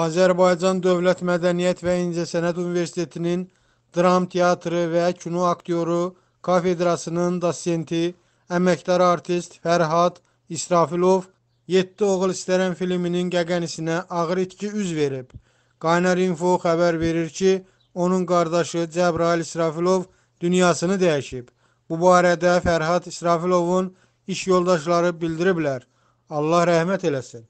Azərbaycan Dövlət Mədəniyyət və İncəsənət Universitetinin dram teatrı və kino aktyoru kafedrasının dosenti, əməkdar artist Fərhad İsrafilov 7 oğul istərən filminin qəqənisinə ağır itki üz verib. Qaynar Info xəbər verir ki, onun qardaşı Cəbrail İsrafilov dünyasını dəyişib. Bu barədə Fərhad İsrafilovun iş yoldaşları bildiriblər. Allah rəhmət eləsin.